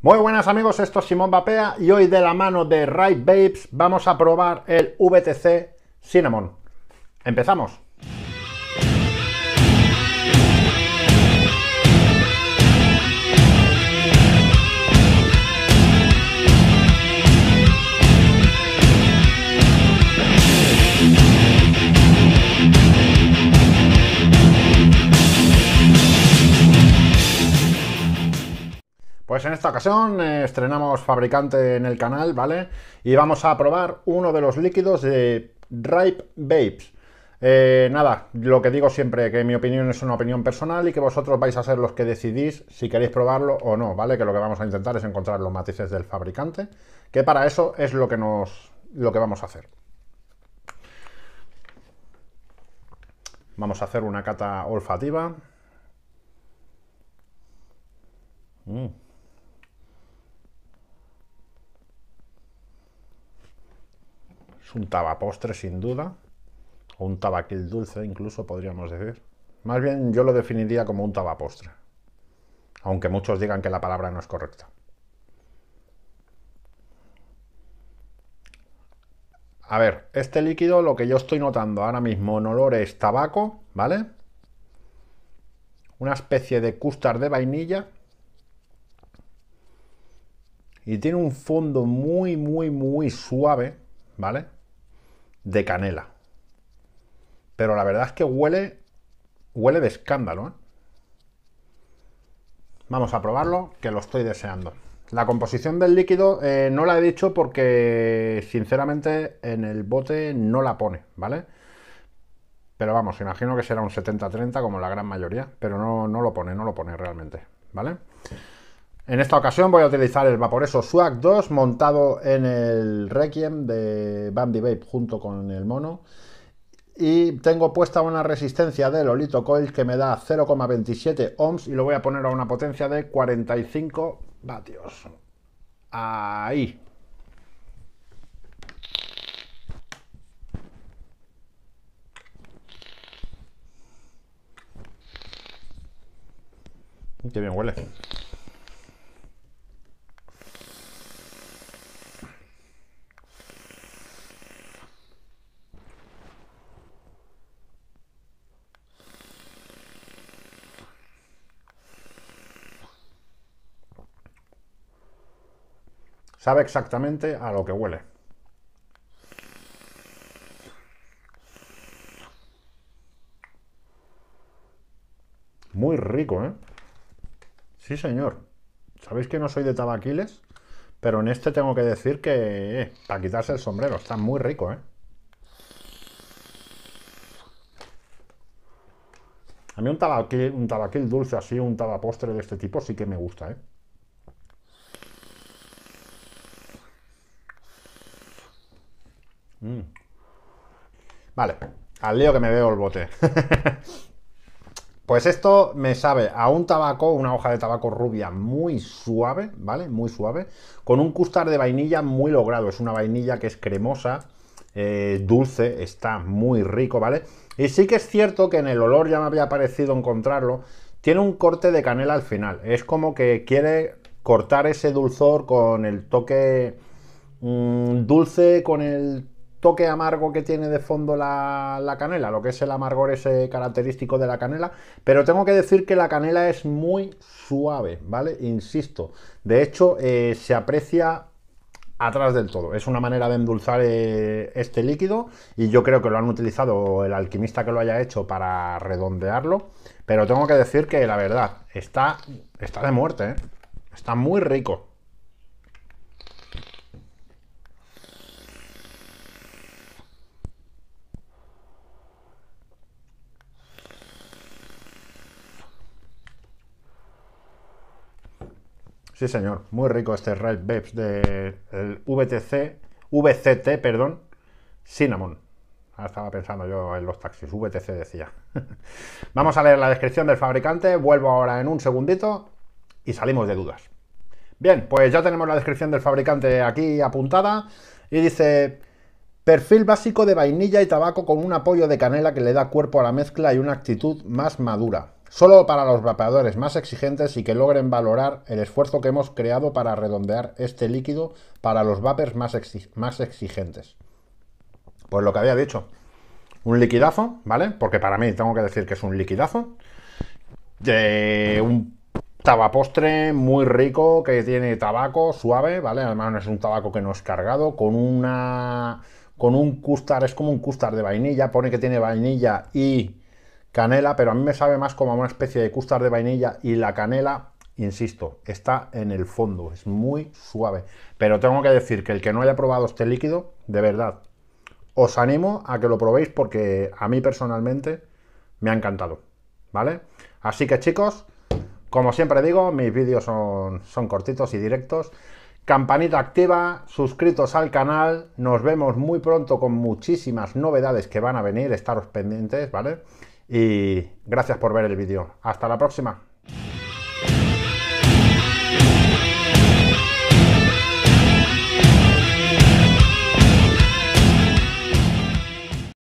Muy buenas amigos, esto es Simón Bapea y hoy de la mano de Right Babes vamos a probar el VTC Cinnamon. Empezamos. Pues en esta ocasión eh, estrenamos fabricante en el canal, ¿vale? Y vamos a probar uno de los líquidos de Ripe Vapes. Eh, nada, lo que digo siempre, que mi opinión es una opinión personal y que vosotros vais a ser los que decidís si queréis probarlo o no, ¿vale? Que lo que vamos a intentar es encontrar los matices del fabricante, que para eso es lo que, nos, lo que vamos a hacer. Vamos a hacer una cata olfativa. Mm. Es un tabapostre sin duda, o un tabaquil dulce incluso podríamos decir. Más bien yo lo definiría como un tabapostre, aunque muchos digan que la palabra no es correcta. A ver, este líquido lo que yo estoy notando ahora mismo en olor es tabaco, ¿vale? Una especie de custard de vainilla. Y tiene un fondo muy, muy, muy suave, ¿vale? de canela. Pero la verdad es que huele, huele de escándalo. ¿eh? Vamos a probarlo, que lo estoy deseando. La composición del líquido eh, no la he dicho porque, sinceramente, en el bote no la pone, ¿vale? Pero vamos, imagino que será un 70-30 como la gran mayoría, pero no, no, lo pone, no lo pone realmente, ¿vale? En esta ocasión voy a utilizar el Vaporeso Swag 2 montado en el Requiem de Bambi Vape junto con el mono. Y tengo puesta una resistencia de Lolito Coil que me da 0,27 ohms y lo voy a poner a una potencia de 45 vatios. Ahí. Qué bien huele. Sabe exactamente a lo que huele. Muy rico, ¿eh? Sí, señor. Sabéis que no soy de tabaquiles, pero en este tengo que decir que, eh, para quitarse el sombrero, está muy rico, ¿eh? A mí un tabaquil, un tabaquil dulce así, un postre de este tipo sí que me gusta, ¿eh? Mm. Vale, al lío que me veo el bote. pues esto me sabe a un tabaco, una hoja de tabaco rubia muy suave, ¿vale? Muy suave, con un custard de vainilla muy logrado. Es una vainilla que es cremosa, eh, dulce, está muy rico, ¿vale? Y sí que es cierto que en el olor ya me había parecido encontrarlo. Tiene un corte de canela al final. Es como que quiere cortar ese dulzor con el toque mm, dulce, con el toque amargo que tiene de fondo la, canela, lo que es el amargor ese característico de la canela, pero tengo que decir que la canela es muy suave, ¿vale? Insisto, de hecho eh, se aprecia atrás del todo. Es una manera de endulzar eh, este líquido y yo creo que lo han utilizado el alquimista que lo haya hecho para redondearlo, pero tengo que decir que la verdad, está, está de muerte, ¿eh? está muy rico. Sí, señor. Muy rico este Red Babes del VTC, VCT, perdón, Cinnamon. Ah, estaba pensando yo en los taxis, VTC decía. Vamos a leer la descripción del fabricante, vuelvo ahora en un segundito y salimos de dudas. Bien, pues ya tenemos la descripción del fabricante aquí apuntada y dice... Perfil básico de vainilla y tabaco con un apoyo de canela que le da cuerpo a la mezcla y una actitud más madura solo para los vapeadores más exigentes y que logren valorar el esfuerzo que hemos creado para redondear este líquido para los vapers más, más exigentes. Pues lo que había dicho, un liquidazo, ¿vale? Porque para mí tengo que decir que es un liquidazo. De un postre muy rico que tiene tabaco suave, ¿vale? Además no es un tabaco que no es cargado, con una... Con un custard, es como un custard de vainilla, pone que tiene vainilla y canela, pero a mí me sabe más como a una especie de custard de vainilla y la canela, insisto, está en el fondo, es muy suave. Pero tengo que decir que el que no haya probado este líquido, de verdad, os animo a que lo probéis porque a mí personalmente me ha encantado, ¿vale? Así que chicos, como siempre digo, mis vídeos son, son cortitos y directos. Campanita activa, suscritos al canal, nos vemos muy pronto con muchísimas novedades que van a venir, estaros pendientes, ¿vale? y gracias por ver el vídeo. Hasta la próxima.